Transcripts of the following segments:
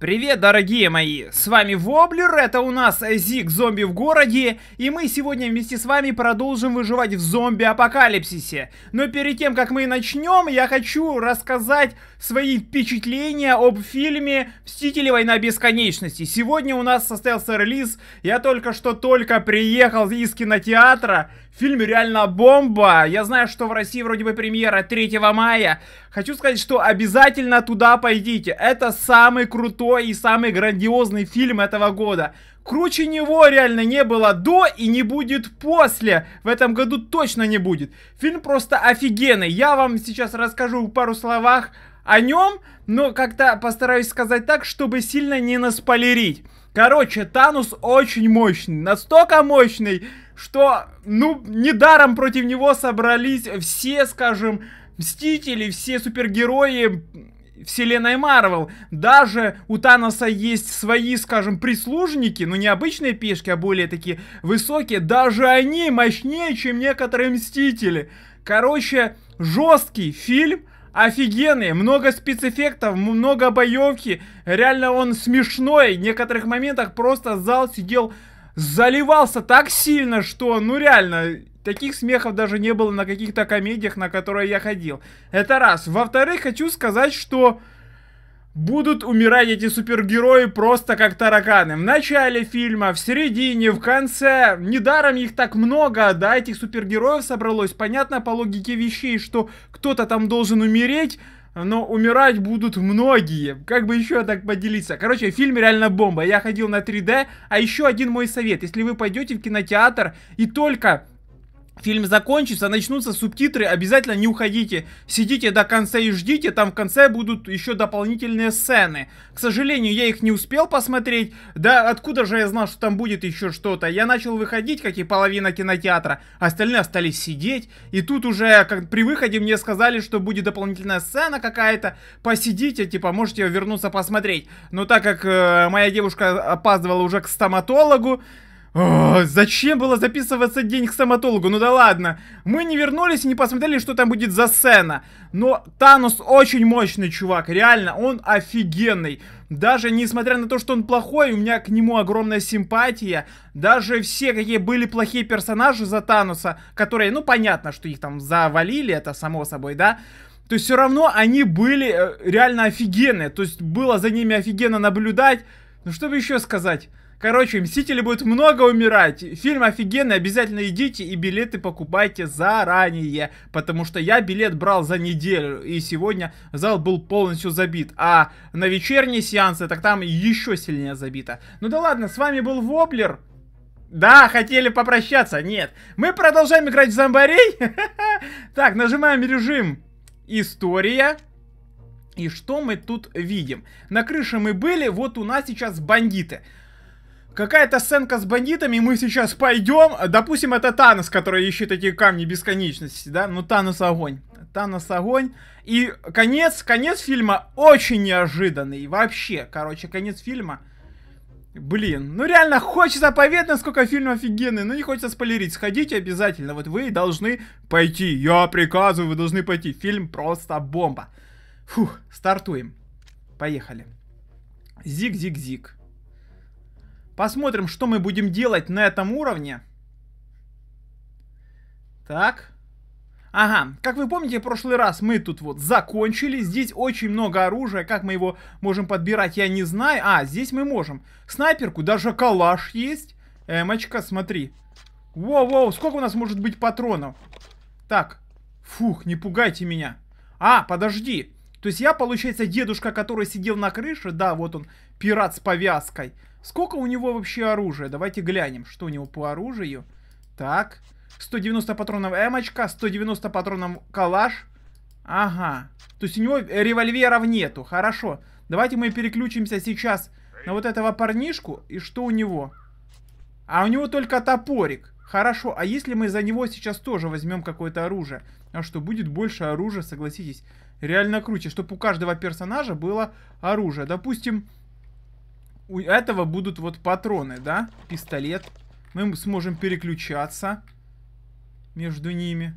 Привет, дорогие мои! С вами Воблер, это у нас Зиг Зомби в городе, и мы сегодня вместе с вами продолжим выживать в зомби-апокалипсисе. Но перед тем, как мы начнем, я хочу рассказать свои впечатления об фильме «Мстители. Война бесконечности». Сегодня у нас состоялся релиз, я только что только приехал из кинотеатра, Фильм реально бомба. Я знаю, что в России вроде бы премьера 3 мая. Хочу сказать, что обязательно туда пойдите. Это самый крутой крутой и самый грандиозный фильм этого года. Круче него реально не было до и не будет после. В этом году точно не будет. Фильм просто офигенный. Я вам сейчас расскажу в пару словах о нем, но как-то постараюсь сказать так, чтобы сильно не наспойлерить. Короче, Танус очень мощный, настолько мощный, что, ну, недаром против него собрались все, скажем, Мстители, все супергерои вселенной Марвел. Даже у Таноса есть свои, скажем, прислужники, но ну, не обычные пешки, а более такие высокие. Даже они мощнее, чем некоторые Мстители. Короче, жесткий фильм, офигенный, много спецэффектов, много боевки. Реально он смешной, в некоторых моментах просто зал сидел заливался так сильно, что, ну реально, Таких смехов даже не было на каких-то комедиях, на которые я ходил. Это раз. Во-вторых, хочу сказать, что будут умирать эти супергерои просто как тараканы. В начале фильма, в середине, в конце. Недаром их так много, да, этих супергероев собралось. Понятно по логике вещей, что кто-то там должен умереть, но умирать будут многие. Как бы еще так поделиться? Короче, фильм реально бомба. Я ходил на 3D. А еще один мой совет. Если вы пойдете в кинотеатр и только фильм закончится, начнутся субтитры, обязательно не уходите. Сидите до конца и ждите, там в конце будут еще дополнительные сцены. К сожалению, я их не успел посмотреть. Да откуда же я знал, что там будет еще что-то? Я начал выходить, как и половина кинотеатра, остальные остались сидеть. И тут уже как при выходе мне сказали, что будет дополнительная сцена какая-то. Посидите, типа, можете вернуться посмотреть. Но так как э, моя девушка опаздывала уже к стоматологу, о, зачем было записываться день к стоматологу? Ну да ладно. Мы не вернулись и не посмотрели, что там будет за сцена. Но Танус очень мощный чувак, реально, он офигенный. Даже несмотря на то, что он плохой, у меня к нему огромная симпатия. Даже все, какие были плохие персонажи за Тануса, которые, ну понятно, что их там завалили, это само собой, да? То есть все равно они были э, реально офигенные. То есть было за ними офигенно наблюдать. Ну что бы еще сказать? Короче, Мстители будет много умирать. Фильм офигенный, обязательно идите и билеты покупайте заранее. Потому что я билет брал за неделю, и сегодня зал был полностью забит. А на вечерние сеансы, так там еще сильнее забито. Ну да ладно, с вами был Воблер. Да, хотели попрощаться, нет. Мы продолжаем играть в зомбарей. Так, нажимаем режим «История». И что мы тут видим? На крыше мы были, вот у нас сейчас бандиты. Бандиты. Какая-то сценка с бандитами, мы сейчас пойдем. Допустим, это Танос, который ищет эти камни бесконечности, да? Ну, Танос огонь. Танос огонь. И конец, конец фильма очень неожиданный. Вообще, короче, конец фильма... Блин, ну реально хочется поведать, насколько фильм офигенный, но ну, не хочется спойлерить. Сходите обязательно, вот вы должны пойти. Я приказываю, вы должны пойти. Фильм просто бомба. Фух, стартуем. Поехали. Зиг-зиг-зиг. Посмотрим, что мы будем делать на этом уровне. Так. Ага, как вы помните, в прошлый раз мы тут вот закончили. Здесь очень много оружия. Как мы его можем подбирать, я не знаю. А, здесь мы можем. Снайперку, даже калаш есть. Эмочка, смотри. Воу-воу, сколько у нас может быть патронов? Так, фух, не пугайте меня. А, подожди. То есть я, получается, дедушка, который сидел на крыше, да, вот он, пират с повязкой. Сколько у него вообще оружия? Давайте глянем, что у него по оружию. Так, 190 патронов эмочка, 190 патронов калаш. Ага, то есть у него револьверов нету, хорошо. Давайте мы переключимся сейчас на вот этого парнишку, и что у него? А у него только топорик. Хорошо, а если мы за него сейчас тоже возьмем какое-то оружие? А что, будет больше оружия, согласитесь? Реально круче, чтобы у каждого персонажа было оружие. Допустим, у этого будут вот патроны, да? Пистолет. Мы сможем переключаться между ними.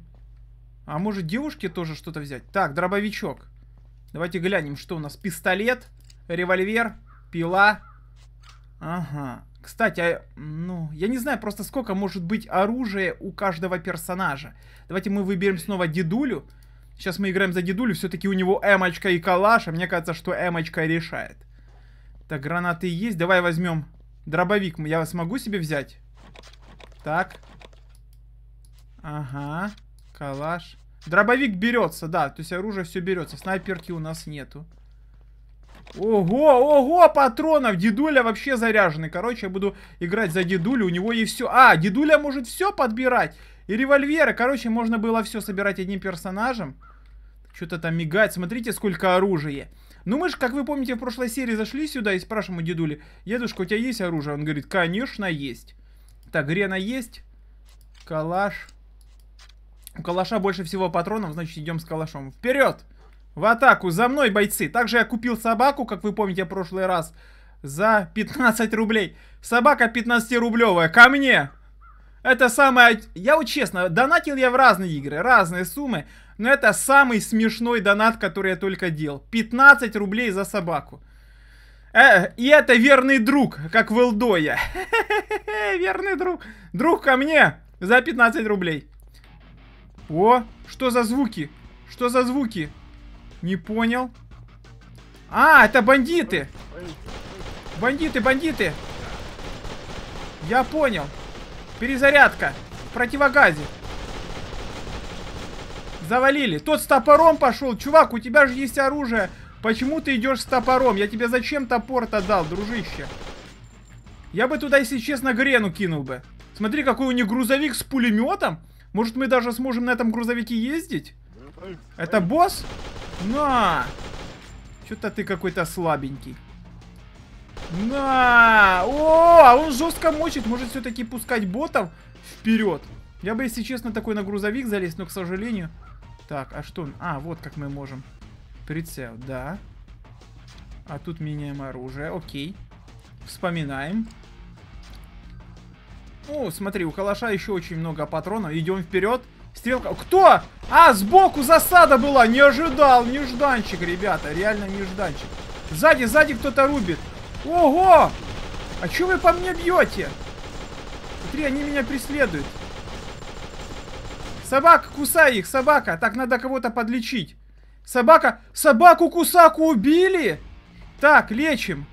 А может девушке тоже что-то взять? Так, дробовичок. Давайте глянем, что у нас. Пистолет, револьвер, пила. Ага. Кстати, а, ну, я не знаю просто сколько может быть оружия у каждого персонажа. Давайте мы выберем снова дедулю. Сейчас мы играем за дедулю. Все-таки у него эмочка и калаш, а мне кажется, что эмочка решает. Так, гранаты есть. Давай возьмем дробовик. Я смогу себе взять? Так. Ага. Калаш. Дробовик берется, да. То есть оружие все берется. Снайперки у нас нету. Ого, ого, патронов! Дедуля вообще заряженный. Короче, я буду играть за дедулю. У него и все. А, дедуля может все подбирать. И револьверы. Короче, можно было все собирать одним персонажем. Что-то там мигает. Смотрите, сколько оружия. Ну мы же, как вы помните, в прошлой серии зашли сюда и спрашиваем у дедули, дедушка, у тебя есть оружие? Он говорит, конечно, есть. Так, грена есть. Калаш. У калаша больше всего патронов, значит идем с калашом. Вперед! В атаку! За мной, бойцы! Также я купил собаку, как вы помните, в прошлый раз. За 15 рублей. Собака 15-рублевая. Ко мне! Это самое... Я вот честно, донатил я в разные игры, разные суммы. Но это самый смешной донат, который я только делал. 15 рублей за собаку. Э, и это верный друг, как в Элдоя. верный друг. Друг ко мне за 15 рублей. О, что за звуки? Что за звуки? Не понял. А, это бандиты. Бандиты, бандиты. Я понял. Перезарядка. В противогазе. Завалили. Тот с топором пошел. Чувак, у тебя же есть оружие. Почему ты идешь с топором? Я тебе зачем топор-то дал, дружище? Я бы туда, если честно, Грену кинул бы. Смотри, какой у них грузовик с пулеметом. Может, мы даже сможем на этом грузовике ездить? Это босс? На! Что-то ты какой-то слабенький. На! О, а он жестко мочит. Может, все-таки пускать ботов вперед? Я бы, если честно, такой на грузовик залез, но, к сожалению, так, а что? А, вот как мы можем. Прицел, да. А тут меняем оружие, окей. Вспоминаем. О, смотри, у калаша еще очень много патронов. Идем вперед. Стрелка... Кто? А, сбоку засада была! Не ожидал! Нежданчик, ребята. Реально нежданчик. Сзади, сзади кто-то рубит. Ого! А чё вы по мне бьете? Смотри, они меня преследуют. Собака, кусай их, собака! Так, надо кого-то подлечить. Собака! Собаку кусаку убили! Так, лечим.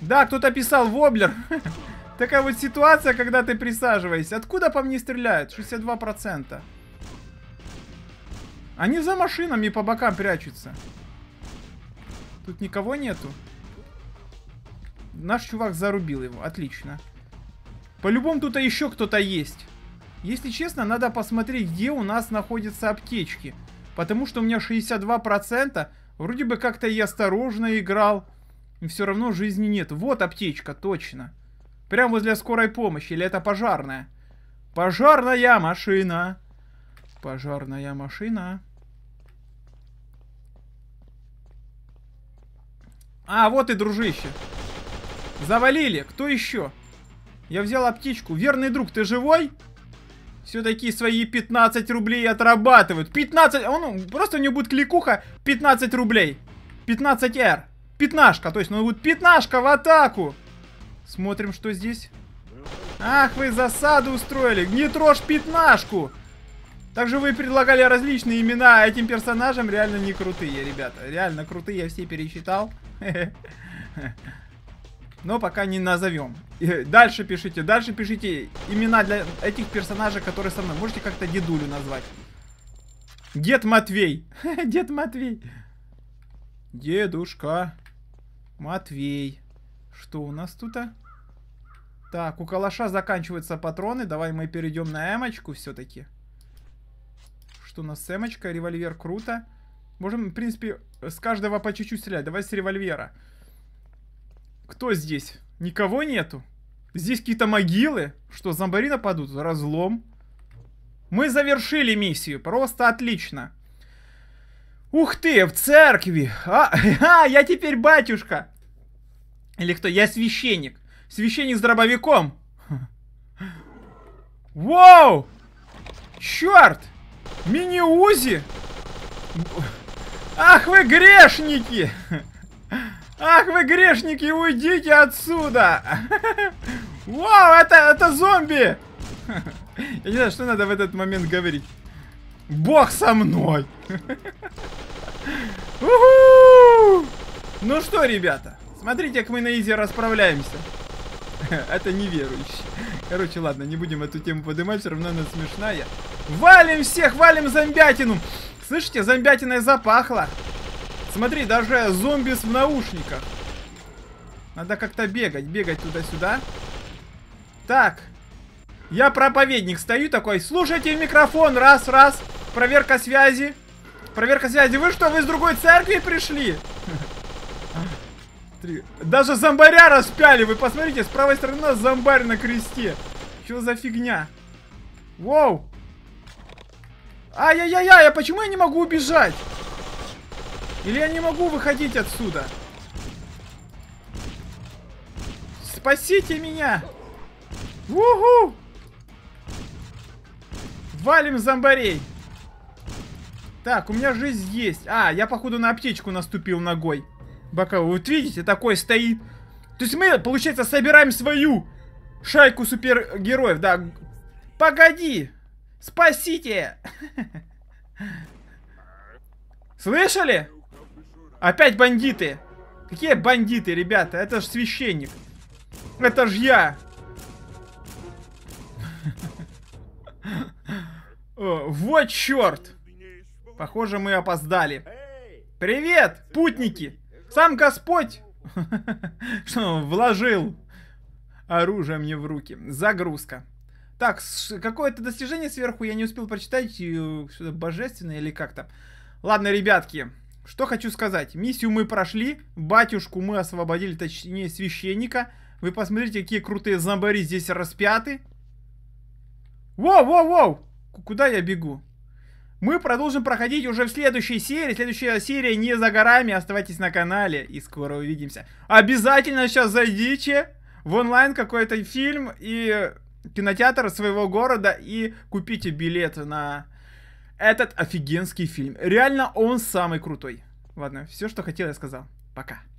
Да, кто-то писал воблер. Такая вот ситуация, когда ты присаживаешься. Откуда по мне стреляют? 62%. Они за машинами по бокам прячутся. Тут никого нету. Наш чувак зарубил его. Отлично. По-любому тут еще кто-то есть. Если честно, надо посмотреть, где у нас находятся аптечки. Потому что у меня 62%. Вроде бы как-то я осторожно играл. И все равно жизни нет. Вот аптечка, точно. Прямо возле скорой помощи. Или это пожарная? Пожарная машина. Пожарная машина. А, вот и дружище. Завалили. Кто еще? Я взял аптечку. Верный друг, ты живой? все-таки свои 15 рублей отрабатывают. 15, он, а ну, просто у него будет кликуха 15 рублей. 15R. Пятнашка, то есть, ну будет пятнашка в атаку. Смотрим, что здесь. Ах, вы засаду устроили. Не трожь пятнашку. Также вы предлагали различные имена а этим персонажам. Реально не крутые, ребята. Реально крутые, я все пересчитал. но пока не назовем. И дальше пишите, дальше пишите имена для этих персонажей, которые со мной. Можете как-то дедулю назвать. Дед Матвей. Дед Матвей. Дедушка Матвей. Что у нас тут? -то? Так, у калаша заканчиваются патроны. Давай мы перейдем на эмочку все-таки. Что у нас с эмочкой? Револьвер круто. Можем, в принципе, с каждого по чуть-чуть стрелять. Давай с револьвера. Кто здесь? Никого нету? Здесь какие-то могилы? Что, зомбари нападут? Разлом. Мы завершили миссию. Просто отлично. Ух ты, в церкви. А, а я теперь батюшка. Или кто? Я священник. Священник с дробовиком. Вау! Черт! Мини-узи! Ах вы грешники! Ах вы грешники, уйдите отсюда! Вау, это, это зомби! Я не знаю, что надо в этот момент говорить. Бог со мной! Ну что, ребята, смотрите, как мы на изи расправляемся. Это неверующий. Короче, ладно, не будем эту тему поднимать, все равно она смешная. Валим всех, валим зомбятину! Слышите, зомбятиной запахло. Смотри, даже зомби в наушниках. Надо как-то бегать, бегать туда-сюда. Так. Я проповедник, стою такой, слушайте микрофон, раз, раз. Проверка связи. Проверка связи. Вы что, вы с другой церкви пришли? Даже зомбаря распяли, вы посмотрите, с правой стороны у нас зомбарь на кресте. Что за фигня? Воу. Ай-яй-яй-яй, а почему я не могу убежать? Или я не могу выходить отсюда? Спасите меня! Уху! Валим зомбарей! Так, у меня жизнь есть. А, я походу на аптечку наступил ногой. Бока, вот видите, такой стоит. То есть мы, получается, собираем свою шайку супергероев, да. Погоди! Спасите! Слышали? Опять бандиты! Какие бандиты, ребята? Это ж священник. Это ж я! Вот черт! Похоже, мы опоздали. Привет, путники! Сам Господь что вложил оружие мне в руки. Загрузка. Так, какое-то достижение сверху я не успел прочитать. Э, что-то божественное или как-то. Ладно, ребятки. Что хочу сказать. Миссию мы прошли, батюшку мы освободили, точнее священника. Вы посмотрите, какие крутые зомбари здесь распяты. Воу-воу-воу! Куда я бегу? Мы продолжим проходить уже в следующей серии. Следующая серия не за горами. Оставайтесь на канале и скоро увидимся. Обязательно сейчас зайдите в онлайн какой-то фильм и кинотеатр своего города и купите билет на этот офигенский фильм. Реально он самый крутой. Ладно, все, что хотел, я сказал. Пока.